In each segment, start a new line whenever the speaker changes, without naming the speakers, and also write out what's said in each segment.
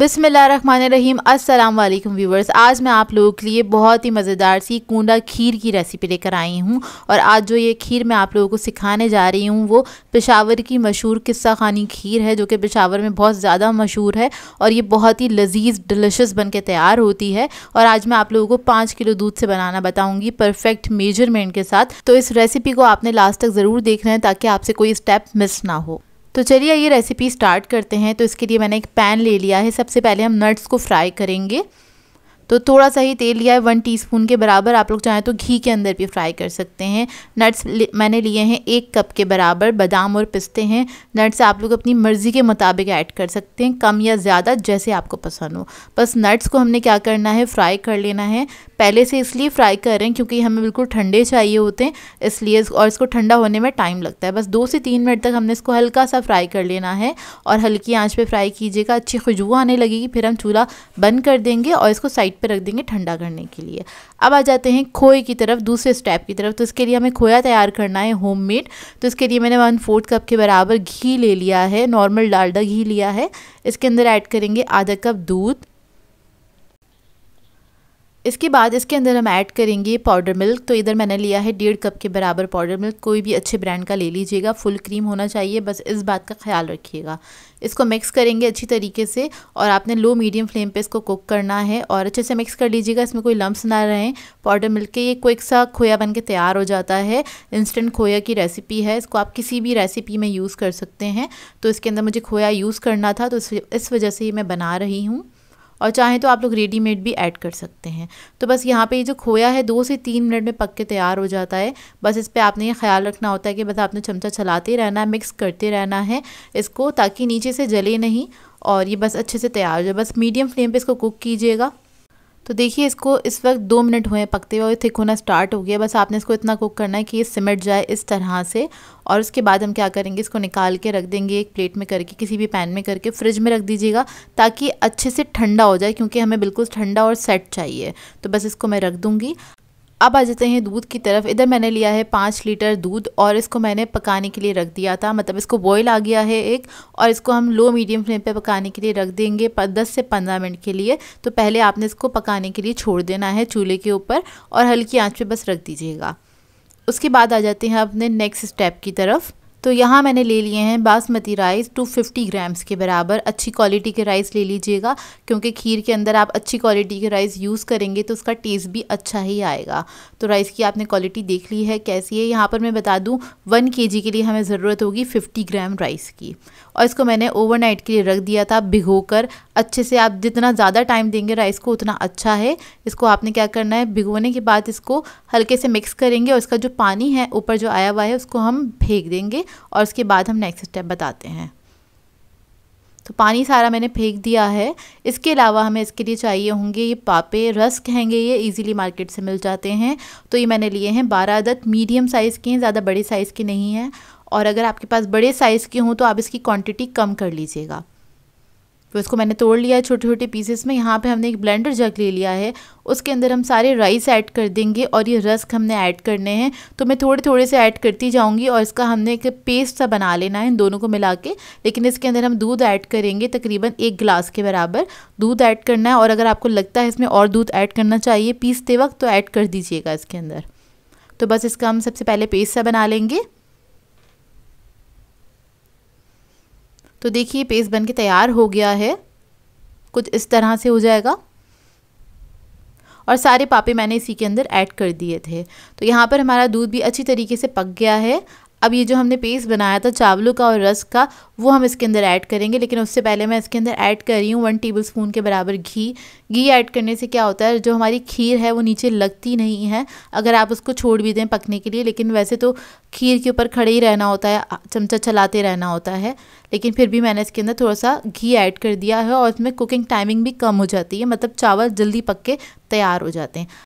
run अस्सलाम अलकुम viewers आज मैं आप लोगों के लिए बहुत ही मज़ेदार सी कूंडा खीर की रेसिपी लेकर आई हूँ और आज जो ये खीर मैं आप लोगों को सिखाने जा रही हूँ वो पेशावर की मशहूर किस्सा खानी खीर है जो कि पेशावर में बहुत ज़्यादा मशहूर है और ये बहुत ही लजीज डिलिशस बन के तैयार होती है और आज मैं आप लोगों को पाँच किलो दूध से बनाना बताऊँगी परफेक्ट मेजरमेंट के साथ तो इस रेसिपी को आपने लास्ट तक ज़रूर देखना है ताकि आपसे कोई स्टेप मिस ना हो तो चलिए ये रेसिपी स्टार्ट करते हैं तो इसके लिए मैंने एक पैन ले लिया है सबसे पहले हम नट्स को फ्राई करेंगे तो थोड़ा सा ही तेल लिया है वन टीस्पून के बराबर आप लोग चाहें तो घी के अंदर भी फ्राई कर सकते हैं नट्स मैंने लिए हैं एक कप के बराबर बादाम और पिस्ते हैं नट्स आप लोग अपनी मर्ज़ी के मुताबिक ऐड कर सकते हैं कम या ज़्यादा जैसे आपको पसंद हो बस नट्स को हमने क्या करना है फ्राई कर लेना है पहले से इसलिए फ्राई कर रहे हैं क्योंकि हमें बिल्कुल ठंडे चाहिए होते हैं इसलिए और इसको ठंडा होने में टाइम लगता है बस दो से तीन मिनट तक हमने इसको हल्का सा फ्राई कर लेना है और हल्की आँच पर फ्राई कीजिएगा अच्छी खुशबू आने लगेगी फिर हम चूल्हा बंद कर देंगे और इसको साइड पर रख देंगे ठंडा करने के लिए अब आ जाते हैं खोए की तरफ दूसरे स्टेप की तरफ तो इसके लिए हमें खोया तैयार करना है होम तो इसके लिए मैंने वन फोर्थ कप के बराबर घी ले लिया है नॉर्मल डालडा घी लिया है इसके अंदर ऐड करेंगे आधा कप दूध इसके बाद इसके अंदर हम ऐड करेंगे पाउडर मिल्क तो इधर मैंने लिया है डेढ़ कप के बराबर पाउडर मिल्क कोई भी अच्छे ब्रांड का ले लीजिएगा फुल क्रीम होना चाहिए बस इस बात का ख्याल रखिएगा इसको मिक्स करेंगे अच्छी तरीके से और आपने लो मीडियम फ्लेम पे इसको कुक करना है और अच्छे से मिक्स कर लीजिएगा इसमें कोई लम्ब ना रहें पाउडर मिल्क के ये क्विक सा खोया बन के तैयार हो जाता है इंस्टेंट खोया की रेसिपी है इसको आप किसी भी रेसिपी में यूज़ कर सकते हैं तो इसके अंदर मुझे खोया यूज़ करना था तो इस वजह से ही मैं बना रही हूँ और चाहें तो आप लोग रेडीमेड भी ऐड कर सकते हैं तो बस यहाँ पे ये जो खोया है दो से तीन मिनट में पक के तैयार हो जाता है बस इस पर आपने ये ख्याल रखना होता है कि बस आपने चमचा चलाते रहना है मिक्स करते रहना है इसको ताकि नीचे से जले नहीं और ये बस अच्छे से तैयार हो जाए बस मीडियम फ्लेम पर इसको कुक कीजिएगा तो देखिए इसको इस वक्त दो मिनट हुए हैं पकते हुए थिक होना स्टार्ट हो गया बस आपने इसको इतना कुक करना है कि ये सिमट जाए इस तरह से और उसके बाद हम क्या करेंगे इसको निकाल के रख देंगे एक प्लेट में करके किसी भी पैन में करके फ्रिज में रख दीजिएगा ताकि अच्छे से ठंडा हो जाए क्योंकि हमें बिल्कुल ठंडा और सेट चाहिए तो बस इसको मैं रख दूँगी अब आ जाते हैं दूध की तरफ इधर मैंने लिया है पाँच लीटर दूध और इसको मैंने पकाने के लिए रख दिया था मतलब इसको बॉयल आ गया है एक और इसको हम लो मीडियम फ्लेम पे पकाने के लिए रख देंगे दस से पंद्रह मिनट के लिए तो पहले आपने इसको पकाने के लिए छोड़ देना है चूल्हे के ऊपर और हल्की आँच पर बस रख दीजिएगा उसके बाद आ जाते हैं अपने नेक्स्ट स्टेप की तरफ तो यहाँ मैंने ले लिए हैं बासमती राइस 250 ग्राम्स के बराबर अच्छी क्वालिटी के राइस ले लीजिएगा क्योंकि खीर के अंदर आप अच्छी क्वालिटी के राइस यूज़ करेंगे तो उसका टेस्ट भी अच्छा ही आएगा तो राइस की आपने क्वालिटी देख ली है कैसी है यहाँ पर मैं बता दूँ वन के के लिए हमें ज़रूरत होगी फिफ्टी ग्राम राइस की और इसको मैंने ओवरनाइट के लिए रख दिया था भिगो कर अच्छे से आप जितना ज़्यादा टाइम देंगे राइस को उतना अच्छा है इसको आपने क्या करना है भिगोने के बाद इसको हल्के से मिक्स करेंगे और इसका जो पानी है ऊपर जो आया हुआ है उसको हम फेंक देंगे और उसके बाद हम नेक्स्ट स्टेप बताते हैं तो पानी सारा मैंने फेंक दिया है इसके अलावा हमें इसके लिए चाहिए होंगे ये पापे रस्क हैंगे ये इजीली मार्केट से मिल जाते हैं तो ये मैंने लिए हैं बारह आदत मीडियम साइज़ के हैं ज़्यादा बड़े साइज़ के नहीं हैं और अगर आपके पास बड़े साइज़ के हों तो आप इसकी क्वान्टिटी कम कर लीजिएगा तो इसको मैंने तोड़ लिया है छोटे छोटे पीसेस में यहाँ पे हमने एक ब्लेंडर जग ले लिया है उसके अंदर हम सारे राइस ऐड कर देंगे और ये रस्क हमने ऐड करने हैं तो मैं थोड़े थोड़े से ऐड करती जाऊँगी और इसका हमने एक पेस्ट सा बना लेना है इन दोनों को मिला के लेकिन इसके अंदर हम दूध ऐड करेंगे तकरीबन एक गिलास के बराबर दूध ऐड करना है और अगर आपको लगता है इसमें और दूध ऐड करना चाहिए पीसते वक्त तो ऐड कर दीजिएगा इसके अंदर तो बस इसका हम सबसे पहले पेस्ट सा बना लेंगे तो देखिए पेस्ट बन के तैयार हो गया है कुछ इस तरह से हो जाएगा और सारे पापे मैंने इसी के अंदर ऐड कर दिए थे तो यहाँ पर हमारा दूध भी अच्छी तरीके से पक गया है अब ये जो हमने पेस्ट बनाया था चावलों का और रस का वो हम इसके अंदर ऐड करेंगे लेकिन उससे पहले मैं इसके अंदर ऐड कर रही हूँ वन टेबल स्पून के बराबर घी घी ऐड करने से क्या होता है जो हमारी खीर है वो नीचे लगती नहीं है अगर आप उसको छोड़ भी दें पकने के लिए लेकिन वैसे तो खीर के ऊपर खड़े ही रहना होता है चमचा चलाते रहना होता है लेकिन फिर भी मैंने इसके अंदर थोड़ा सा घी ऐड कर दिया है और इसमें कुकिंग टाइमिंग भी कम हो जाती है मतलब चावल जल्दी पक के तैयार हो जाते हैं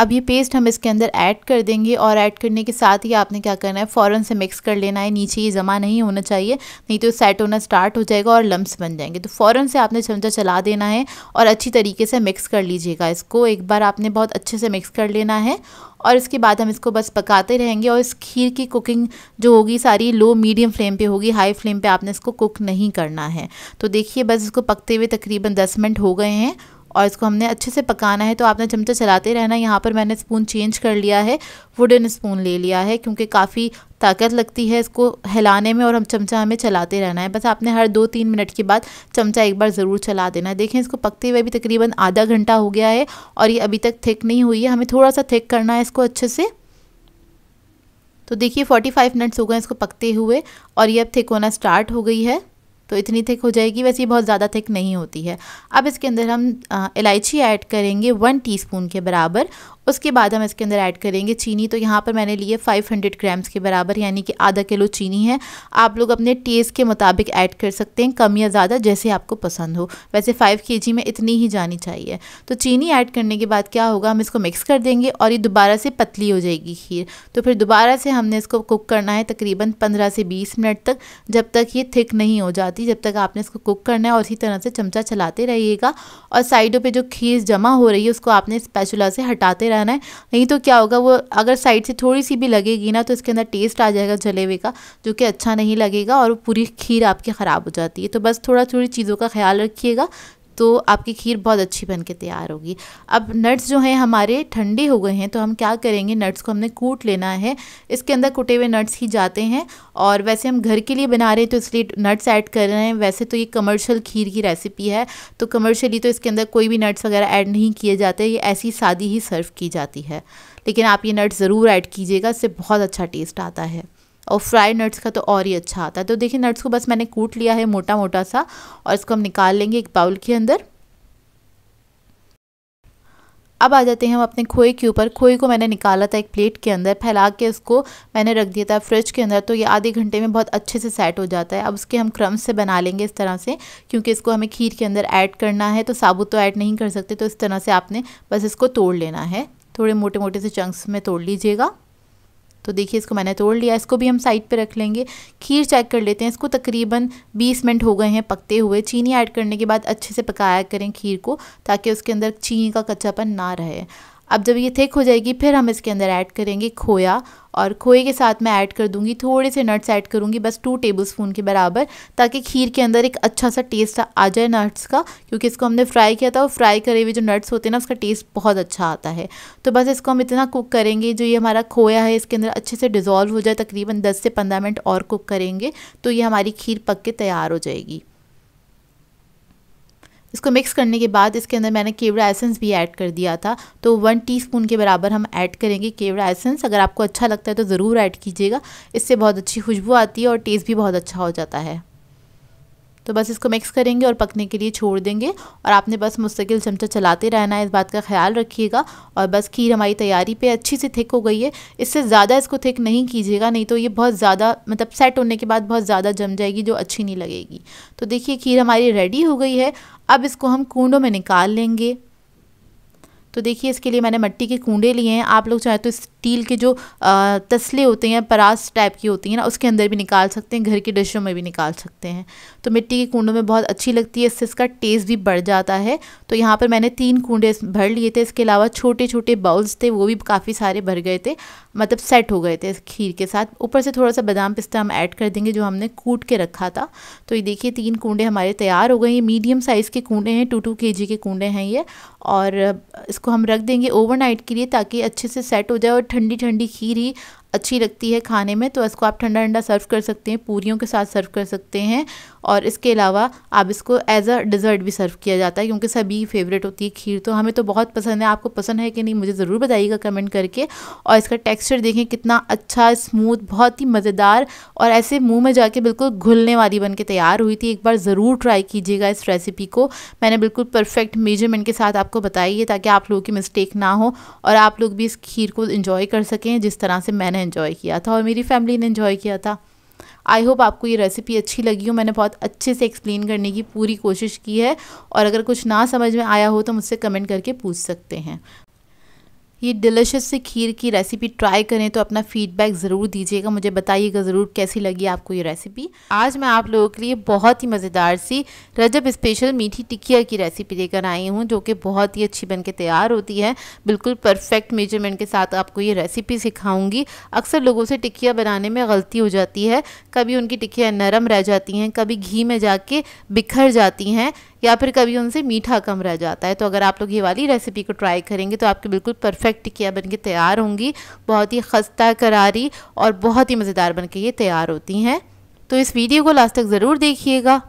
अब ये पेस्ट हम इसके अंदर ऐड कर देंगे और ऐड करने के साथ ही आपने क्या करना है फ़ौरन से मिक्स कर लेना है नीचे ये जमा नहीं होना चाहिए नहीं तो सेट होना स्टार्ट हो जाएगा और लम्ब बन जाएंगे तो फ़ौरन से आपने चमचा चला देना है और अच्छी तरीके से मिक्स कर लीजिएगा इसको एक बार आपने बहुत अच्छे से मिक्स कर लेना है और इसके बाद हम इसको बस पकाते रहेंगे और इस खीर की कुकिंग जो होगी सारी लो मीडियम फ्लेम पे होगी हाई फ्लेम पे आपने इसको कुक नहीं करना है तो देखिए बस इसको पकते हुए तकरीबन 10 मिनट हो गए हैं और इसको हमने अच्छे से पकाना है तो आपने चमचा चलाते रहना यहाँ पर मैंने स्पून चेंज कर लिया है वुडन स्पून ले लिया है क्योंकि काफ़ी ताकत लगती है इसको हिलाने में और हम चमचा हमें चलाते रहना है बस आपने हर दो तीन मिनट के बाद चमचा एक बार ज़रूर चला देना है देखें इसको पकते हुए भी तकरीबन आधा घंटा हो गया है और ये अभी तक थिक नहीं हुई है हमें थोड़ा सा थिक करना है इसको अच्छे से तो देखिए 45 मिनट्स हो गए इसको पकते हुए और ये अब थिक होना स्टार्ट हो गई है तो इतनी थिक हो जाएगी वैसे ये बहुत ज़्यादा थिक नहीं होती है अब इसके अंदर हम इलायची ऐड करेंगे वन टीस्पून के बराबर उसके बाद हम इसके अंदर ऐड करेंगे चीनी तो यहाँ पर मैंने लिए 500 ग्राम्स के बराबर यानी कि आधा किलो चीनी है आप लोग अपने टेस्ट के मुताबिक ऐड कर सकते हैं कम या ज़्यादा जैसे आपको पसंद हो वैसे 5 के में इतनी ही जानी चाहिए तो चीनी ऐड करने के बाद क्या होगा हम इसको मिक्स कर देंगे और ये दोबारा से पतली हो जाएगी खीर तो फिर दोबारा से हमने इसको कुक करना है तकरीबन पंद्रह से बीस मिनट तक जब तक ये थिक नहीं हो जाती आती जब तक आपने इसको कुक करना है और इसी तरह से चमचा चलाते रहिएगा और साइडों पे जो खीर जमा हो रही है उसको आपने स्पैचुला से हटाते रहना है नहीं तो क्या होगा वो अगर साइड से थोड़ी सी भी लगेगी ना तो इसके अंदर टेस्ट आ जाएगा जले हुए का जो कि अच्छा नहीं लगेगा और पूरी खीर आपकी ख़राब हो जाती है तो बस थोड़ा थोड़ी चीज़ों का ख्याल रखिएगा तो आपकी खीर बहुत अच्छी बन के तैयार होगी अब नट्स जो हैं हमारे ठंडे हो गए हैं तो हम क्या करेंगे नट्स को हमने कूट लेना है इसके अंदर कूटे हुए नट्स ही जाते हैं और वैसे हम घर के लिए बना रहे हैं तो इसलिए नट्स ऐड कर रहे हैं वैसे तो ये कमर्शियल खीर की रेसिपी है तो कमर्शियली तो इसके अंदर कोई भी नट्स वगैरह ऐड नहीं किए जाते ये ऐसी सादी ही सर्व की जाती है लेकिन आप ये नट्स ज़रूर ऐड कीजिएगा इससे बहुत अच्छा टेस्ट आता है और फ्राई नट्स का तो और ही अच्छा आता है तो देखिए नट्स को बस मैंने कूट लिया है मोटा मोटा सा और इसको हम निकाल लेंगे एक बाउल के अंदर अब आ जाते हैं हम अपने खोए के ऊपर खोए को मैंने निकाला था एक प्लेट के अंदर फैला के उसको मैंने रख दिया था फ्रिज के अंदर तो ये आधे घंटे में बहुत अच्छे से सेट हो जाता है अब उसके हम क्रम्स से बना लेंगे इस तरह से क्योंकि इसको हमें खीर के अंदर ऐड करना है तो साबुत तो ऐड नहीं कर सकते तो इस तरह से आपने बस इसको तोड़ लेना है थोड़े मोटे मोटे से चंक्स में तोड़ लीजिएगा तो देखिए इसको मैंने तोड़ लिया इसको भी हम साइड पे रख लेंगे खीर चेक कर लेते हैं इसको तकरीबन 20 मिनट हो गए हैं पकते हुए चीनी ऐड करने के बाद अच्छे से पकाया करें खीर को ताकि उसके अंदर चीनी का कच्चापन ना रहे अब जब ये थिक हो जाएगी फिर हम इसके अंदर ऐड करेंगे खोया और खोए के साथ मैं ऐड कर दूंगी थोड़े से नट्स ऐड करूंगी बस टू टेबल स्पून के बराबर ताकि खीर के अंदर एक अच्छा सा टेस्ट आ जाए नट्स का क्योंकि इसको हमने फ्राई किया था और फ्राई करे हुए जो नट्स होते हैं ना उसका टेस्ट बहुत अच्छा आता है तो बस इसको हम इतना कुक करेंगे जो ये हमारा खोया है इसके अंदर अच्छे से डिज़ोल्व हो जाए तकरीबन दस से पंद्रह मिनट और कुक करेंगे तो ये हमारी खीर पक के तैयार हो जाएगी इसको मिक्स करने के बाद इसके अंदर मैंने केवड़ा एसेंस भी ऐड कर दिया था तो वन टीस्पून के बराबर हम ऐड करेंगे केवड़ा एसेंस अगर आपको अच्छा लगता है तो ज़रूर ऐड कीजिएगा इससे बहुत अच्छी खुशबू आती है और टेस्ट भी बहुत अच्छा हो जाता है तो बस इसको मिक्स करेंगे और पकने के लिए छोड़ देंगे और आपने बस मुस्तकिल चमचा चलाते रहना है इस बात का ख्याल रखिएगा और बस खीर हमारी तैयारी पे अच्छी सी थिक हो गई है इससे ज़्यादा इसको थिक नहीं कीजिएगा नहीं तो ये बहुत ज़्यादा मतलब सेट होने के बाद बहुत ज़्यादा जम जाएगी जो अच्छी नहीं लगेगी तो देखिए खीर हमारी रेडी हो गई है अब इसको हम कूडों में निकाल लेंगे तो देखिए इसके लिए मैंने मट्टी के कूडे लिए हैं आप लोग चाहे तो स्टील के जो तसले होते हैं परास टाइप की होती हैं ना उसके अंदर भी निकाल सकते हैं घर की डिशों में भी निकाल सकते हैं तो मिट्टी के कूडों में बहुत अच्छी लगती है इससे इसका टेस्ट भी बढ़ जाता है तो यहाँ पर मैंने तीन कूडे भर लिए थे इसके अलावा छोटे छोटे बाउल्स थे वो भी काफ़ी सारे भर गए थे मतलब सेट हो गए थे खीर के साथ ऊपर से थोड़ा सा बादाम पिस्ता हम ऐड कर देंगे जो हमने कूट के रखा था तो ये देखिए तीन कूडे हमारे तैयार हो गए ये मीडियम साइज़ के कूडे हैं टू टू के जी के कूडे हैं ये और इसको हम रख देंगे ओवरनाइट के लिए ताकि अच्छे से सेट हो जाए और ठंडी ठंडी खीर ही अच्छी लगती है खाने में तो इसको आप ठंडा ठंडा सर्व कर सकते हैं पूरियों के साथ सर्व कर सकते हैं और इसके अलावा आप इसको एज अ डिज़र्ट भी सर्व किया जाता है क्योंकि सभी फेवरेट होती है खीर तो हमें तो बहुत पसंद है आपको पसंद है कि नहीं मुझे ज़रूर बताइएगा कमेंट करके और इसका टेक्स्चर देखें कितना अच्छा स्मूथ बहुत ही मज़ेदार और ऐसे मुँह में जाके बिल्कुल घुलने वाली बन के तैयार हुई थी एक बार ज़रूर ट्राई कीजिएगा इस रेसिपी को मैंने बिल्कुल परफेक्ट मेजरमेंट के साथ आपको बताई है ताकि आप लोगों की मिस्टेक ना हो और आप लोग भी इस खीर को इन्जॉय कर सकें जिस तरह से मैंने मैंने इन्जॉय किया था और मेरी फैमिली ने इन्जॉय किया था आई होप आपको ये रेसिपी अच्छी लगी हो मैंने बहुत अच्छे से एक्सप्लेन करने की पूरी कोशिश की है और अगर कुछ ना समझ में आया हो तो मुझसे कमेंट करके पूछ सकते हैं ये डिलिशियस से खीर की रेसिपी ट्राई करें तो अपना फीडबैक ज़रूर दीजिएगा मुझे बताइएगा ज़रूर कैसी लगी आपको ये रेसिपी आज मैं आप लोगों के लिए बहुत ही मज़ेदार सी रजब स्पेशल मीठी टिकिया की रेसिपी लेकर आई हूँ जो कि बहुत ही अच्छी बन के तैयार होती है बिल्कुल परफेक्ट मेजरमेंट के साथ आपको ये रेसिपी सिखाऊँगी अक्सर लोगों से टिकिया बनाने में गलती हो जाती है कभी उनकी टिकिया नरम रह जाती हैं कभी घी में जाके बिखर जाती हैं या फिर कभी उनसे मीठा कम रह जाता है तो अगर आप लोग ये वाली रेसिपी को ट्राई करेंगे तो आपके बिल्कुल परफेक्ट टिकिया बन के तैयार होंगी बहुत ही खस्ता करारी और बहुत ही मज़ेदार बन के ये तैयार होती हैं तो इस वीडियो को लास्ट तक ज़रूर देखिएगा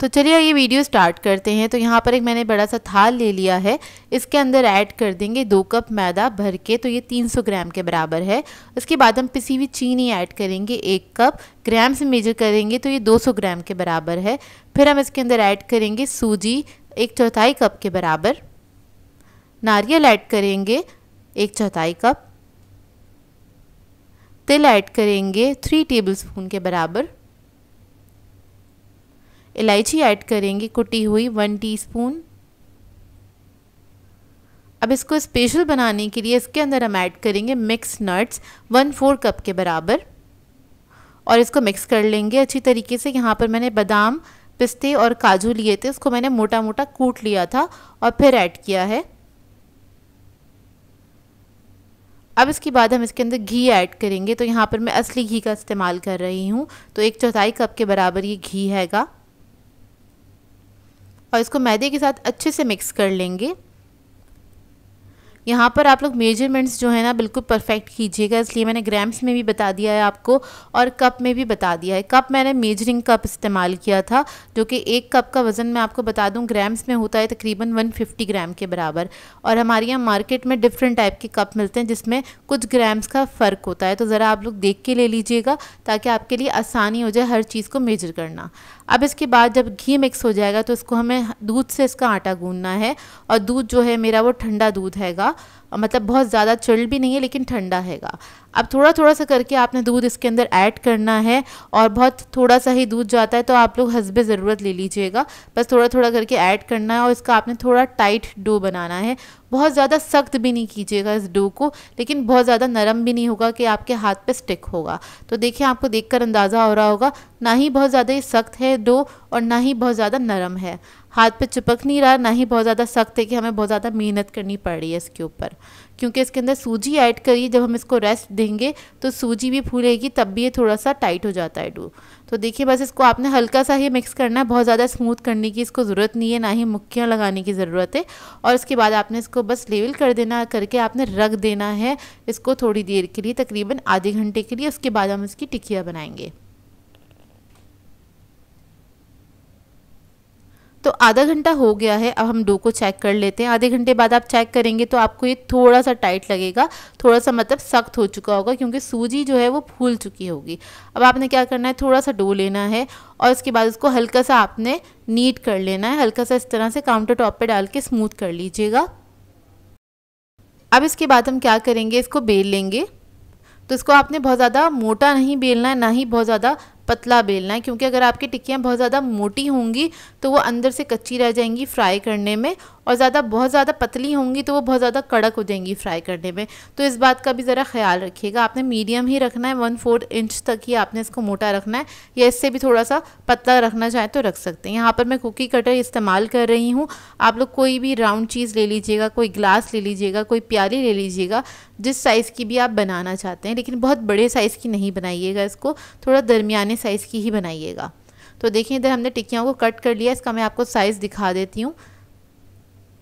तो चलिए ये वीडियो स्टार्ट करते हैं तो यहाँ पर एक मैंने बड़ा सा थाल ले लिया है इसके अंदर ऐड कर देंगे दो कप मैदा भर के तो ये 300 ग्राम के बराबर है उसके बाद हम पिसी हुई चीनी ऐड करेंगे एक कप ग्राम से मेजर करेंगे तो ये 200 ग्राम के बराबर है फिर हम इसके अंदर ऐड करेंगे सूजी एक चौथाई कप के बराबर नारियल ऐड करेंगे एक चौथाई कप तिल ऐड करेंगे थ्री टेबल स्पून के बराबर इलायची ऐड करेंगे कुटी हुई वन टीस्पून अब इसको स्पेशल बनाने के लिए इसके अंदर हम ऐड करेंगे mix nuts one four cup के बराबर और इसको मिक्स कर लेंगे अच्छी तरीके से यहाँ पर मैंने बादाम पिस्ते और काजू लिए थे उसको मैंने मोटा मोटा कूट लिया था और फिर ऐड किया है अब इसके बाद हम इसके अंदर घी ऐड करेंगे तो यहाँ पर मैं असली घी का इस्तेमाल कर रही हूँ तो एक चौथाई कप के बराबर ये घी हैगा और इसको मैदे के साथ अच्छे से मिक्स कर लेंगे यहाँ पर आप लोग मेजरमेंट्स जो है ना बिल्कुल परफेक्ट कीजिएगा इसलिए मैंने ग्राम्स में भी बता दिया है आपको और कप में भी बता दिया है कप मैंने मेजरिंग कप इस्तेमाल किया था जो कि एक कप का वज़न मैं आपको बता दूँ ग्राम्स में होता है तकरीबन 150 ग्राम के बराबर और हमारे यहाँ मार्केट में डिफरेंट टाइप के कप मिलते हैं जिसमें कुछ ग्राम्स का फ़र्क होता है तो ज़रा आप लोग देख के ले लीजिएगा ताकि आपके लिए आसानी हो जाए हर चीज़ को मेजर करना अब इसके बाद जब घी मिक्स हो जाएगा तो इसको हमें दूध से इसका आटा गूंदना है और दूध जो है मेरा वो ठंडा दूध हैगा मतलब बहुत ज़्यादा चिल्ड भी नहीं है लेकिन ठंडा हैगा अब थोड़ा थोड़ा सा करके आपने दूध इसके अंदर ऐड करना है और बहुत थोड़ा सा ही दूध जाता है तो आप लोग हंसबे ज़रूरत ले लीजिएगा बस थोड़ा थोड़ा करके ऐड करना है और इसका आपने थोड़ा टाइट डो बनाना है बहुत ज़्यादा सख्त भी नहीं कीजिएगा इस डो को लेकिन बहुत ज़्यादा नरम भी नहीं होगा कि आपके हाथ पे स्टिक होगा तो देखिए आपको देखकर अंदाज़ा हो रहा होगा ना ही बहुत ज़्यादा ये सख्त है डो और ना ही बहुत ज़्यादा नरम है हाथ पे चिपक नहीं रहा ना ही बहुत ज़्यादा सख्त है कि हमें बहुत ज़्यादा मेहनत करनी पड़ रही है इसके ऊपर क्योंकि इसके अंदर सूजी ऐड करिए जब हम इसको रेस्ट देंगे तो सूजी भी फूलेगी तब भी ये थोड़ा सा टाइट हो जाता है डो तो देखिए बस इसको आपने हल्का सा ही मिक्स करना है बहुत ज़्यादा स्मूथ करने की इसको ज़रूरत नहीं है ना ही मुक्कियाँ लगाने की ज़रूरत है और उसके बाद आपने इसको बस लेवल कर देना करके आपने रख देना है इसको थोड़ी देर के लिए तकरीबन आधे घंटे के लिए उसके बाद हम इसकी टिकिया बनाएंगे तो आधा घंटा हो गया है अब हम डो को चेक कर लेते हैं आधे घंटे बाद आप चेक करेंगे तो आपको ये थोड़ा सा टाइट लगेगा थोड़ा सा मतलब सख्त हो चुका होगा क्योंकि सूजी जो है वो फूल चुकी होगी अब आपने क्या करना है थोड़ा सा डो लेना है और उसके बाद उसको हल्का सा आपने नीट कर लेना है हल्का सा इस तरह से काउंटर टॉप पर डाल के स्मूथ कर लीजिएगा अब इसके बाद हम क्या करेंगे इसको बेल लेंगे तो इसको आपने बहुत ज़्यादा मोटा नहीं बेलना है ना ही बहुत ज़्यादा पतला बेलना है क्योंकि अगर आपकी टिक्कियाँ बहुत ज़्यादा मोटी होंगी तो वो अंदर से कच्ची रह जाएंगी फ्राई करने में और ज़्यादा बहुत ज़्यादा पतली होंगी तो वो बहुत ज़्यादा कड़क हो जाएंगी फ्राई करने में तो इस बात का भी ज़रा ख्याल रखिएगा आपने मीडियम ही रखना है वन फोर्थ इंच तक ही आपने इसको मोटा रखना है या इससे भी थोड़ा सा पतला रखना चाहें तो रख सकते हैं यहाँ पर मैं कुकी कटर इस्तेमाल कर रही हूँ आप लोग कोई भी राउंड चीज़ ले लीजिएगा कोई ग्लास ले लीजिएगा कोई प्याली ले लीजिएगा जिस साइज़ की भी आप बनाना चाहते हैं लेकिन बहुत बड़े साइज़ की नहीं बनाइएगा इसको थोड़ा दरमियाने साइज़ की ही बनाइएगा तो देखिए इधर हमने टिक्कियों को कट कर लिया इसका मैं आपको साइज़ दिखा देती हूँ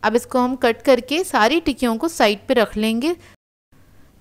अब इसको हम कट करके सारी टिकियों को साइड पे रख लेंगे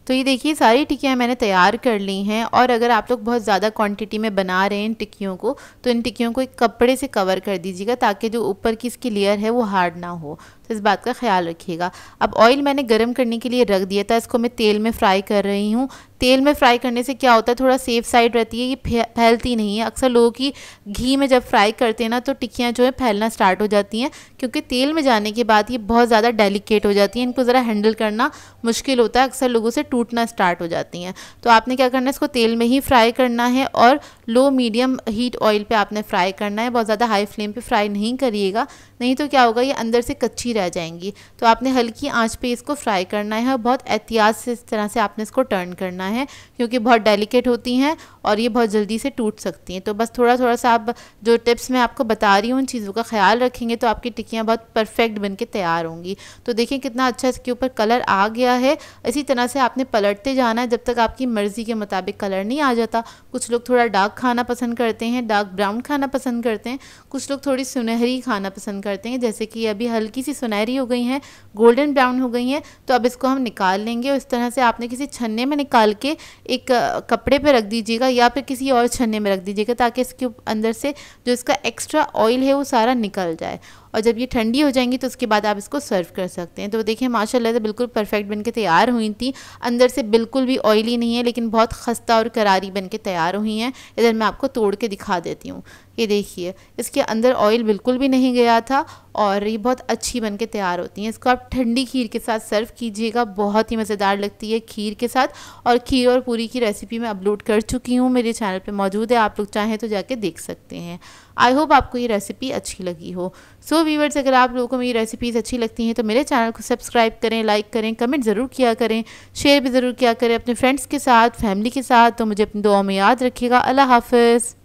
तो ये देखिए सारी टिकियाँ मैंने तैयार कर ली हैं और अगर आप लोग बहुत ज़्यादा क्वांटिटी में बना रहे हैं इन टिक्कियों को तो इन टिक्कियों को एक कपड़े से कवर कर दीजिएगा ताकि जो ऊपर की इसकी लेयर है वो हार्ड ना हो इस बात का ख्याल रखिएगा अब ऑयल मैंने गर्म करने के लिए रख दिया था इसको मैं तेल में फ्राई कर रही हूँ तेल में फ्राई करने से क्या होता है थोड़ा सेफ साइड रहती है ये फैलती नहीं है अक्सर लोगों की घी में जब फ्राई करते हैं ना तो टिक्कियाँ जो है फैलना स्टार्ट हो जाती हैं क्योंकि तेल में जाने के बाद ये बहुत ज़्यादा डेलिकेट हो जाती हैं इनको ज़रा हैंडल करना मुश्किल होता है अक्सर लोगों से टूटना स्टार्ट हो जाती हैं तो आपने क्या करना है इसको तेल में ही फ्राई करना है और लो मीडियम हीट ऑयल पे आपने फ्राई करना है बहुत ज़्यादा हाई फ्लेम पे फ्राई नहीं करिएगा नहीं तो क्या होगा ये अंदर से कच्ची रह जाएंगी तो आपने हल्की आंच पे इसको फ्राई करना है और बहुत एहतियात से इस तरह से आपने इसको टर्न करना है क्योंकि बहुत डेलिकेट होती हैं और ये बहुत जल्दी से टूट सकती हैं तो बस थोड़ा थोड़ा सा आप जो टिप्स मैं आपको बता रही हूँ उन चीज़ों का ख्याल रखेंगे तो आपकी टिक्कियाँ बहुत परफेक्ट बन के तैयार होंगी तो देखिए कितना अच्छा इसके ऊपर कलर आ गया है इसी तरह से आपने पलटते जाना है जब तक आपकी मर्ज़ी के मुताबिक कलर नहीं आ जाता कुछ लोग थोड़ा डार्क खाना पसंद करते हैं डार्क ब्राउन खाना पसंद करते हैं कुछ लोग थोड़ी सुनहरी खाना पसंद करते हैं जैसे कि अभी हल्की सी सुनहरी हो गई है गोल्डन ब्राउन हो गई हैं तो अब इसको हम निकाल लेंगे और इस तरह से आपने किसी छन्ने में निकाल के एक कपड़े पर रख दीजिएगा या फिर किसी और छन्ने में रख दीजिएगा ताकि इसके अंदर से जो इसका एक्स्ट्रा ऑयल है वो सारा निकल जाए और जब ये ठंडी हो जाएंगी तो उसके बाद आप इसको सर्व कर सकते हैं तो देखिए माशाल्लाह से बिल्कुल परफेक्ट बन के तैयार हुई थी अंदर से बिल्कुल भी ऑयली नहीं है लेकिन बहुत खस्ता और करारी बन के तैयार हुई हैं इधर मैं आपको तोड़ के दिखा देती हूँ ये देखिए इसके अंदर ऑयल बिल्कुल भी नहीं गया था और ये बहुत अच्छी बन के तैयार होती हैं इसको आप ठंडी खीर के साथ सर्व कीजिएगा बहुत ही मज़ेदार लगती है खीर के साथ और खीर और पूरी की रेसिपी मैं अपलोड कर चुकी हूँ मेरे चैनल पे मौजूद है आप लोग चाहें तो जाके देख सकते हैं आई होप आपको ये रेसिपी अच्छी लगी हो सो so, वीवर्स अगर आप लोगों को मेरी रेसिपीज़ अच्छी लगती हैं तो मेरे चैनल को सब्सक्राइब करें लाइक करें कमेंट ज़रूर किया करें शेयर भी ज़रूर किया करें अपने फ्रेंड्स के साथ फैमिली के साथ तो मुझे अपनी दुआ में याद रखिएगा अल्लाह हाफिज़